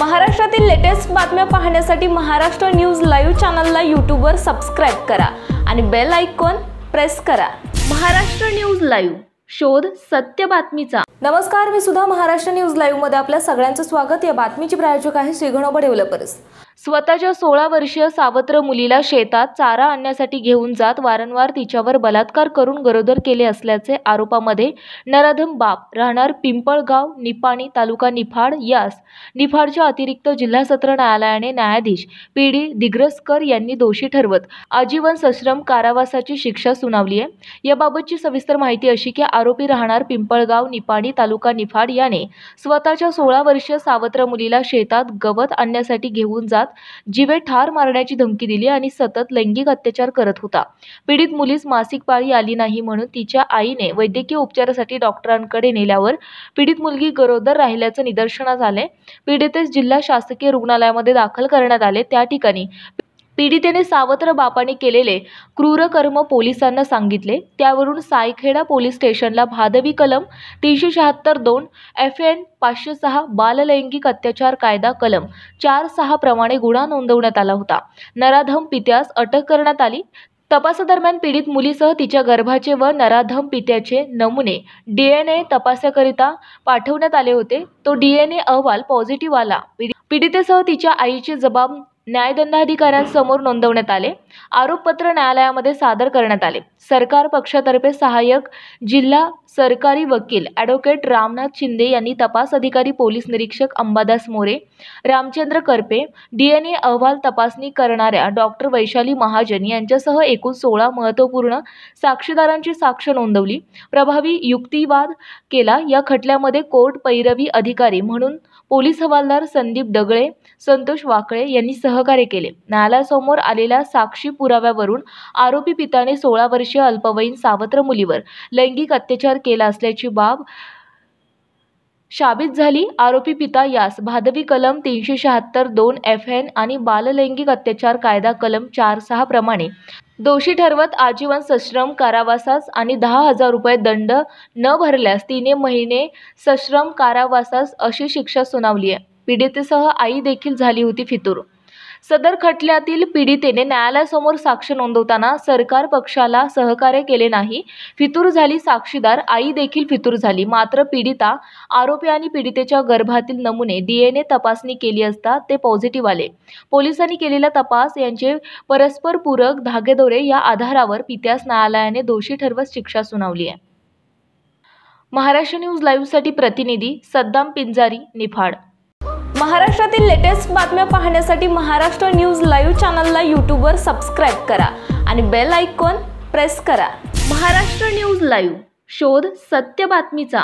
महाराष्ट्रातील लेटेस्ट बातम्या पाहण्यासाठी महाराष्ट्र न्यूज लाईव्ह चॅनलला यूट्यूबवर सबस्क्राईब करा आणि बेल आयकॉन प्रेस करा महाराष्ट्र न्यूज लाईव्ह शोध सत्य बातमीचा नमस्कार मी सुद्धा महाराष्ट्र न्यूज लाईव्ह मध्ये आपल्या सगळ्यांचं स्वागत या बातमीची प्रायोजक आहे श्रीगणोबा डेव्हलपर्स स्वतःच्या सोळा वर्षीय सावत्र मुलीला शेतात चारा आणण्यासाठी घेऊन जात वारंवार तिच्यावर बलात्कार करून गरोदर केले असल्याचे आरोपामध्ये नराधम बाप राहणार पिंपळगाव निपाणी तालुका निफाड यास निफाडच्या अतिरिक्त जिल्हा सत्र न्यायालयाने न्यायाधीश पी डी दिग्रसकर यांनी दोषी ठरवत आजीवन सश्रम कारावासाची शिक्षा सुनावली आहे याबाबतची सविस्तर माहिती अशी की आरोपी राहणार पिंपळगाव निपाणी तालुका निफाड याने स्वतःच्या सोळा वर्षीय सावत्र मुलीला शेतात गवत आणण्यासाठी घेऊन जात जीवे ठार मारण्याची धमकी दिली आणि सतत लैंगिक अत्याचार करत होता पीडित मुलीस मासिक पाळी आली नाही म्हणून तिच्या आईने वैद्यकीय उपचारासाठी डॉक्टरांकडे नेल्यावर पीडित मुलगी गरोदर राहिल्याचं निदर्शनास आले पीडितेस जिल्हा शासकीय रुग्णालयामध्ये दाखल करण्यात आले त्या ठिकाणी पीडितेने सावत्र बापाने केलेले क्रूरकर्म पोलिसांना सांगितले त्यावरून सायखेडा पोलीस स्टेशनला भादवी कलम तीनशे शहात्तर दोन एफ एन पाचशे सहा बाललैंगिक अत्याचार कायदा कलम चार सहा प्रमाणे गुन्हा नोंदवण्यात आला होता नराधम पित्यास अटक करण्यात आली तपासादरम्यान पीडित मुलीसह तिच्या गर्भाचे व नराधम पित्याचे नमुने डी एन ए तपासाकरिता पाठवण्यात आले होते तो डीएनए अहवाल पॉझिटिव्ह आला पीडितेसह तिच्या आईचे जबाब न्यायदंडाधिकाऱ्यांसमोर नोंदवण्यात आले आरोपपत्र न्यायालयामध्ये सादर करण्यात आले सरकार पक्षातर्फे सहाय्यक जिल्हा सरकारी वकील ॲडव्होकेट रामनाथ शिंदे यांनी तपास अधिकारी पोलीस निरीक्षक अंबादास मोरे रामचंद्र करपे डीएनए अहवाल तपासणी करणाऱ्या डॉक्टर वैशाली महाजन यांच्यासह एकूण सोळा महत्त्वपूर्ण साक्षीदारांची साक्ष नोंदवली प्रभावी युक्तिवाद केला या खटल्यामध्ये कोर्ट पैरवी अधिक अधिकारी म्हणून पोलीस हवालदार संदीप दगळे संतोष वाकळे यांनी सहकार्य केले न्यायालयासमोर आलेल्या साक्षी पुराव्यावरून आरोपी पिताने सोळा वर्षीय अल्पवयीन सावत्र मुलीवर लैंगिक अत्याचार केला असल्याची बाब साबित झाली आरोपी पिता यास भादवी कलम तीनशे शहात्तर दोन एफ एन आणि बाललैंगिक अत्याचार कायदा कलम चार सहा प्रमाणे दोषी ठरवत आजीवन सश्रम कारावासास आणि दहा हजार रुपये दंड न भरल्यास तिने महिने सश्रम कारावासास अशी शिक्षा सुनावली आहे पीडितेसह आई देखील झाली होती फितूर सदर खटल्यातील पीडितेने न्यायालयासमोर साक्ष नोंदवताना सरकार पक्षाला सहकार्य केले नाही फितूर झाली साक्षीदार आई देखील फितूर झाली मात्र पीडिता आरोपी आणि पीडितेच्या गर्भातील नमुने डीएनए तपासणी केली असता ते पॉझिटिव्ह आले पोलिसांनी केलेला तपास यांचे परस्पर पूरक धागेदोरे या आधारावर पित्यास न्यायालयाने दोषी ठरवत शिक्षा सुनावली आहे महाराष्ट्र न्यूज लाईव्हसाठी प्रतिनिधी सद्दाम पिंजारी निफाड महाराष्ट्रातील लेटेस्ट बातम्या पाहण्यासाठी महाराष्ट्र न्यूज लाईव्ह चॅनलला यूट्यूबवर सबस्क्राईब करा आणि बेल आयकॉन प्रेस करा महाराष्ट्र न्यूज लाईव्ह शोध सत्य बातमीचा